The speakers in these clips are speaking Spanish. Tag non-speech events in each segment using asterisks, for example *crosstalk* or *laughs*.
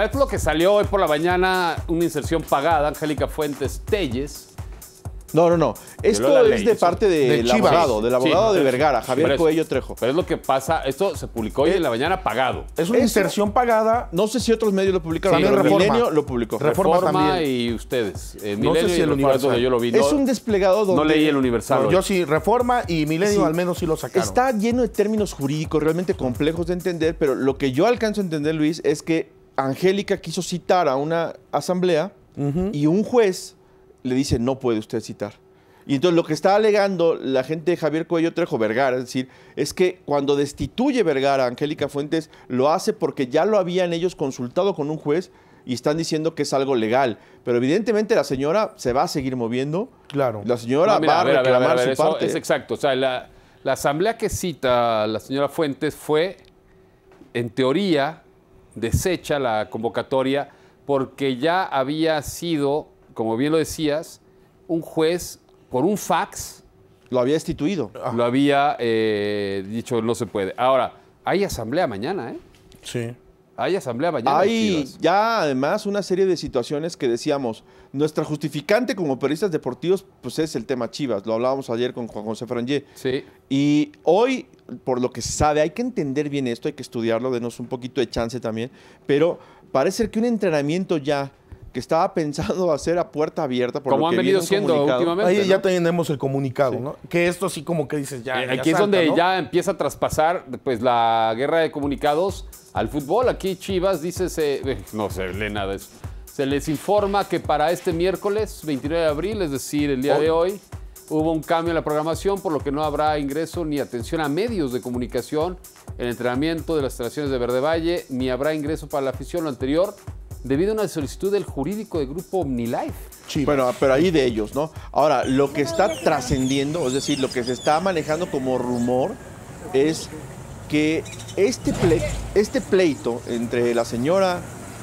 Es lo que salió hoy por la mañana, una inserción pagada, Angélica Fuentes Telles. No, no, no. Esto es de parte del de abogado, del abogado de Vergara, Javier Coello Trejo. Pero es lo que pasa, esto se publicó hoy en la mañana pagado. Es una inserción pagada. No sé si otros medios lo publicaron. Reforma. Milenio lo publicó. Reforma, también. y ustedes. Eh, no sé si el Universal. Yo lo vi. es un desplegado donde... No leí el Universal. yo sí, Reforma y Milenio al menos sí lo sacaron. Está lleno de términos jurídicos realmente complejos de entender, pero lo que yo alcanzo a entender, Luis, es que Angélica quiso citar a una asamblea y un juez le dice, no puede usted citar. Y entonces lo que está alegando la gente de Javier Cuello Trejo Vergara, es decir, es que cuando destituye Vergara a Angélica Fuentes, lo hace porque ya lo habían ellos consultado con un juez y están diciendo que es algo legal. Pero evidentemente la señora se va a seguir moviendo. Claro. La señora va a, reclamar su parte. Es exacto. O sea, la, la asamblea que cita la señora Fuentes fue, en teoría, desecha la convocatoria porque ya había sido, como bien lo decías, un juez por un fax. Lo había instituido Lo había eh, dicho no se puede. Ahora, hay asamblea mañana, ¿eh? Sí. Hay asamblea mañana. Hay ya además una serie de situaciones que decíamos, nuestra justificante como periodistas deportivos, pues es el tema Chivas. Lo hablábamos ayer con Juan José Frangé. Sí. Y hoy, por lo que se sabe, hay que entender bien esto, hay que estudiarlo, denos un poquito de chance también. Pero parece que un entrenamiento ya que estaba pensado hacer a puerta abierta. Por Como lo han venido siendo últimamente. Ahí ya tenemos el comunicado, ¿no? Que esto así como que dices ya. Eh, aquí es donde ya empieza a traspasar pues la guerra de comunicados al fútbol. Aquí Chivas dice, se, eh, no se lee nada de eso. Se les informa que para este miércoles 29 de abril, es decir, el día de hoy, hubo un cambio en la programación, por lo que no habrá ingreso ni atención a medios de comunicación, el entrenamiento de las instalaciones de Verde Valle, ni habrá ingreso para la afición. Lo anterior debido a una solicitud del jurídico del grupo OmniLife. Sí, bueno, ah, pero ahí de ellos, ¿no? Ahora, lo que está trascendiendo, es decir, lo que se está manejando como rumor es que este, este pleito entre la señora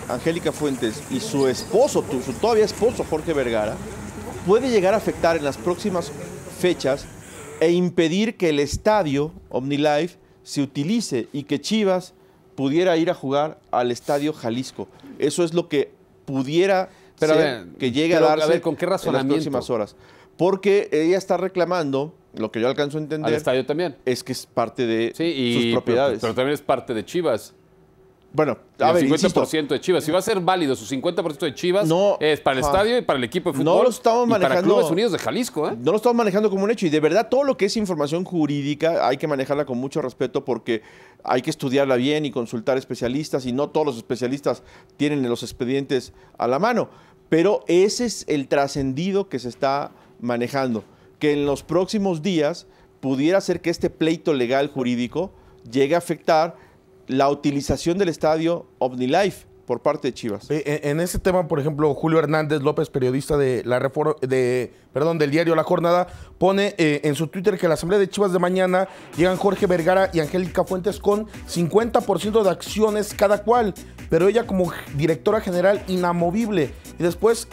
Angélica Fuentes y su esposo, su todavía esposo Jorge Vergara, puede llegar a afectar en las próximas fechas e impedir que el estadio OmniLife se utilice y que Chivas pudiera ir a jugar al Estadio Jalisco. Eso es lo que pudiera pero que llegue a darse a ver, ¿con qué razonamiento? en las próximas horas. Porque ella está reclamando, lo que yo alcanzo a entender, al estadio también. es que es parte de sus propiedades. pero, también es parte de Chivas. Bueno, a 50% de Chivas. Si va a ser válido su 50% de Chivas, no, es para el estadio y para el equipo de fútbol. No lo estamos manejando. Para Clubes Unidos de Jalisco, ¿eh? No lo estamos manejando como un hecho. Y de verdad, todo lo que es información jurídica hay que manejarla con mucho respeto porque hay que estudiarla bien y consultar especialistas. Y no todos los especialistas tienen los expedientes a la mano. Pero ese es el trascendido que se está manejando. Que en los próximos días pudiera ser que este pleito legal jurídico llegue a afectar la utilización del estadio OmniLife por parte de Chivas. Eh, eh, en, ese tema, por ejemplo, Julio Hernández López, periodista de la reforma de, perdón, del diario La Jornada, pone eh, en su Twitter que la Asamblea de Chivas de mañana llegan Jorge Vergara y Angélica Fuentes con 50% de acciones cada cual, pero ella como directora general inamovible. Y después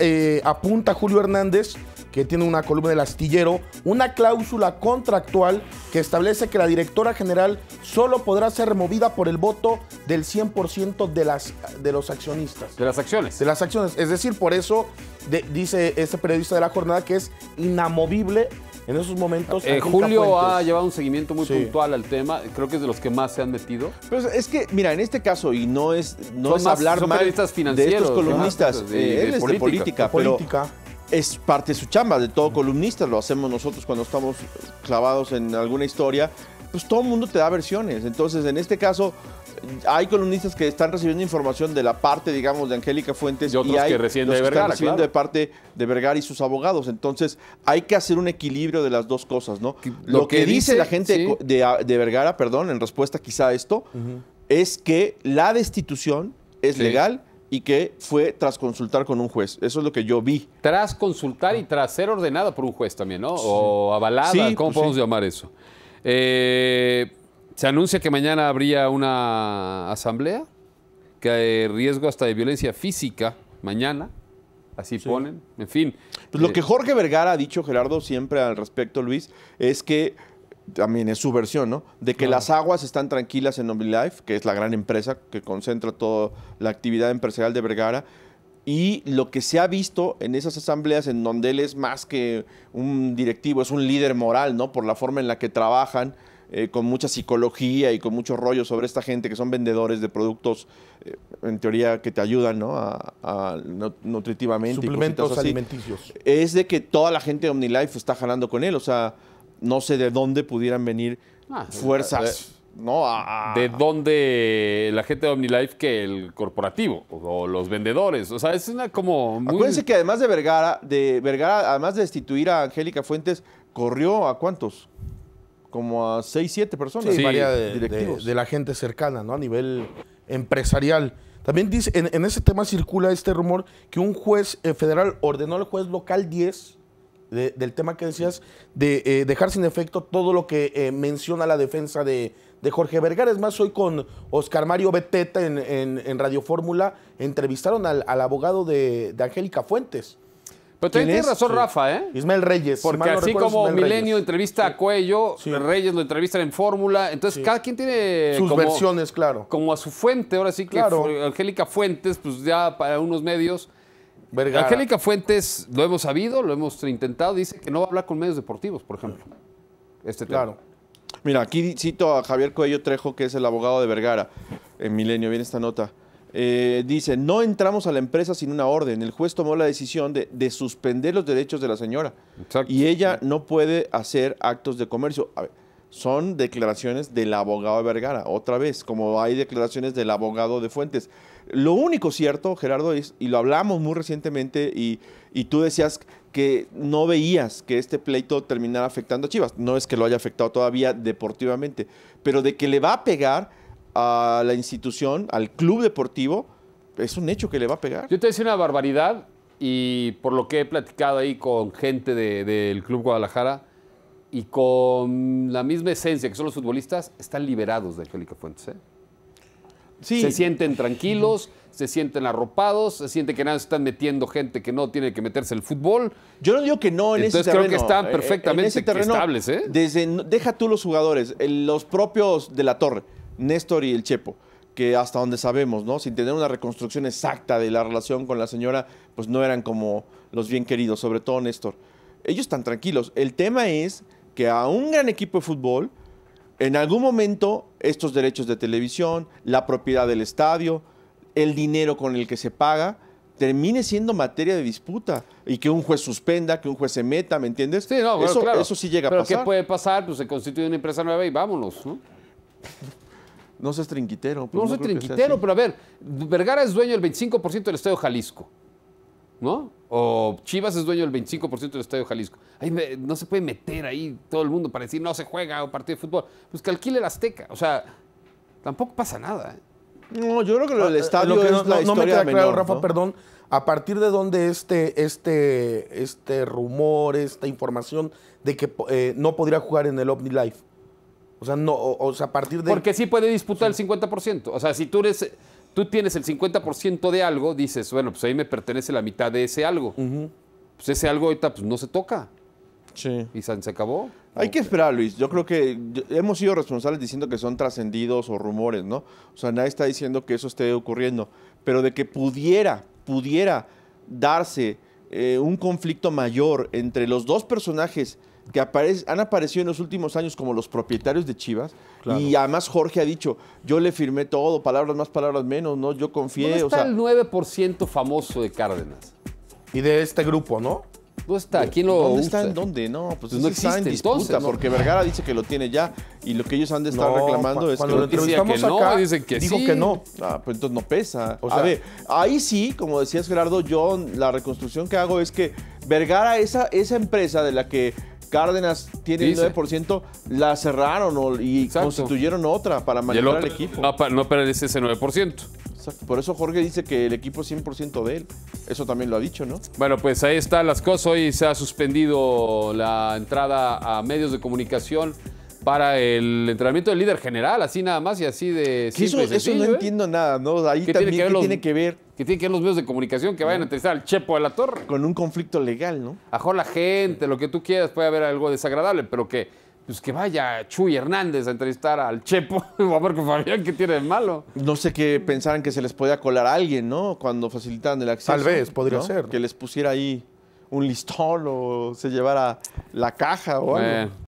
apunta Julio Hernández que tiene una columna del astillero, una cláusula contractual que establece que la directora general solo podrá ser removida por el voto del 100% de, las, de los accionistas. De las acciones. De las acciones. Es decir, por eso dice este periodista de la jornada que es inamovible en esos momentos. En eh, Julio ha llevado un seguimiento muy puntual al tema. Creo que es de los que más se han metido. pues es que, mira, en este caso, y no es, no hablar mal periodistas financieros, de estos columnistas, eh, él es de política, política es parte de su chamba, de todo columnista, lo hacemos nosotros cuando estamos clavados en alguna historia, pues todo el mundo te da versiones. Entonces, en este caso, hay columnistas que están recibiendo información de la parte, digamos, de Angélica Fuentes y, que recién los de recibiendo de parte de Vergara y sus abogados. Entonces, hay que hacer un equilibrio de las dos cosas, ¿no? Lo, que, dice, la gente ah, de, Vergara, perdón, en respuesta quizá a esto, es que la destitución es legal y que fue tras consultar con un juez. Eso es lo que yo vi. Tras consultar y tras ser ordenada por un juez también, ¿no? O avalada, ¿cómo pues podemos llamar eso? Eh, se anuncia que mañana habría una asamblea que hay riesgo hasta de violencia física mañana. Así ponen, en fin. Pues lo eh, que Jorge Vergara ha dicho, Gerardo, siempre al respecto, Luis, es que también es su versión, ¿no? De que las aguas están tranquilas en OmniLife, que es la gran empresa que concentra toda la actividad empresarial de Vergara. Y lo que se ha visto en esas asambleas en donde él es más que un directivo, es un líder moral, ¿no? Por la forma en la que trabajan, eh, con mucha psicología y con mucho rollo sobre esta gente que son vendedores de productos, eh, en teoría, que te ayudan ¿no? a, nutritivamente. Suplementos alimenticios. Es de que toda la gente de OmniLife está jalando con él. O sea, no sé de dónde pudieran venir ah, fuerzas. Eh, de, ¿no? de dónde la gente de OmniLife que el corporativo o los vendedores. O sea, es una como. Acuérdense que además de Vergara, de Vergara, además de destituir a Angélica Fuentes, corrió a cuántos? Como a seis, siete personas. Sí, de, de, la gente cercana, ¿no? A nivel empresarial. También dice, en, ese tema circula este rumor que un juez eh, federal ordenó al juez local 10 del tema que decías, de eh, dejar sin efecto todo lo que eh, menciona la defensa de, Jorge Vergara. Es más, hoy con Oscar Mario Beteta en, en, Radio Fórmula entrevistaron al, abogado de, Angélica Fuentes. Pero también tiene razón Rafa, ¿eh? Ismael Reyes. Porque así como Milenio entrevista a Cuello, Reyes lo entrevistan en Fórmula. Entonces, cada quien tiene... Sus versiones, claro. Como a su fuente, ahora sí que claro. Angélica Fuentes, pues ya para unos medios Angélica Fuentes, lo hemos sabido, lo hemos intentado, dice que no va a hablar con medios deportivos, por ejemplo. Este Claro. Mira, aquí cito a Javier Coello Trejo, que es el abogado de Vergara. En Milenio, viene esta nota. Eh, dice, no entramos a la empresa sin una orden. El juez tomó la decisión de, suspender los derechos de la señora. Exacto. Y ella no puede hacer actos de comercio. A ver, son declaraciones del abogado de Vergara, otra vez, como hay declaraciones del abogado de Fuentes. Lo único cierto, Gerardo, es, y lo hablamos muy recientemente, y, tú decías que no veías que este pleito terminara afectando a Chivas. No es que lo haya afectado todavía deportivamente, pero de que le va a pegar a la institución, al club deportivo, es un hecho que le va a pegar. Yo te decía una barbaridad, y por lo que he platicado ahí con gente del Club Guadalajara, y con la misma esencia que son los futbolistas, están liberados de Angélica Fuentes. ¿eh? Se sienten tranquilos, se sienten arropados, se siente que nada están metiendo gente que no tiene que meterse el fútbol. Yo no digo que no en eh, ese terreno. Entonces creo que están perfectamente estables. ¿eh? Desde, deja tú los jugadores, los propios de la torre, Néstor y el Chepo que hasta donde sabemos, ¿no? Sin tener una reconstrucción exacta de la relación con la señora, pues no eran como los bien queridos, sobre todo Néstor. Ellos están tranquilos. El tema es que a un gran equipo de fútbol, en algún momento, estos derechos de televisión, la propiedad del estadio, el dinero con el que se paga, termine siendo materia de disputa y que un juez suspenda, que un juez se meta, ¿me entiendes? Sí, no, eso, eso sí llega a Pero ¿Qué puede pasar? Pues se constituye una empresa nueva y vámonos, ¿no? No seas trinquitero. Pues, no, no soy trinquitero, pero a ver, Vergara es dueño del 25% del Estadio Jalisco. ¿no? O Chivas es dueño del 25% del Estadio Jalisco. no se puede meter ahí todo el mundo para decir no se juega o partido de fútbol. Pues que alquile el Azteca. O sea, tampoco pasa nada. ¿eh? No, yo creo que lo ah, eh, estadio es no, la historia me queda claro, Rafa, perdón. A partir de dónde este, este, este rumor, esta información de que eh, no podría jugar en el OVNI Life. O sea, no, sea, a partir de. Porque sí puede disputar el 50%. O sea, si tú eres tú tienes el 50% de algo, dices, bueno, pues ahí me pertenece la mitad de ese algo. Pues ese algo ahorita pues, no se toca. Sí. Y se acabó. Hay que esperar, Luis. Yo creo que hemos sido responsables diciendo que son trascendidos o rumores, ¿no? O sea, nadie está diciendo que eso esté ocurriendo. Pero de que pudiera, pudiera darse eh, un conflicto mayor entre los dos personajes que aparece, han aparecido en los últimos años como los propietarios de Chivas. Y además Jorge ha dicho, yo le firmé todo, palabras más, palabras menos, ¿no? Yo confié. ¿Dónde está el 9% famoso de Cárdenas? Y de este grupo, ¿no? ¿Dónde está? ¿Quién lo ¿Dónde está? ¿En dónde? No, pues, no existe, está en disputa, porque Vergara dice que lo tiene ya y lo que ellos han de estar reclamando es cuando que lo entrevistamos acá, dicen que dijo que no. Ah, pues entonces no pesa. O sea, ahí sí, como decías Gerardo, yo la reconstrucción que hago es que Vergara, esa, esa empresa de la que Cárdenas tiene el 9%, la cerraron y constituyeron otra para manejar el equipo. Ah, no, no ese 9%. Por eso Jorge dice que el equipo es 100% de él. Eso también lo ha dicho, ¿no? Bueno, pues ahí están las cosas. Hoy se ha suspendido la entrada a medios de comunicación para el entrenamiento del líder general, así nada más y así de simple Eso, no ¿eh? entiendo nada, ¿no? Ahí también tiene que, ver ¿qué tiene que ver Que tienen que ver los medios de comunicación que vayan a entrevistar al Chepo de la Torre. con un conflicto legal, ¿no? Ajó la gente, lo que tú quieras, puede haber algo desagradable, pero que, pues que vaya Chuy Hernández a entrevistar al Chepo *laughs* o a Marco Fabián, ¿qué tiene de malo? No sé qué pensaran que se les podía colar a alguien, ¿no? Cuando facilitan el acceso. Tal vez, podría ser. Que les pusiera ahí un listón o se llevara la caja o algo. Eh.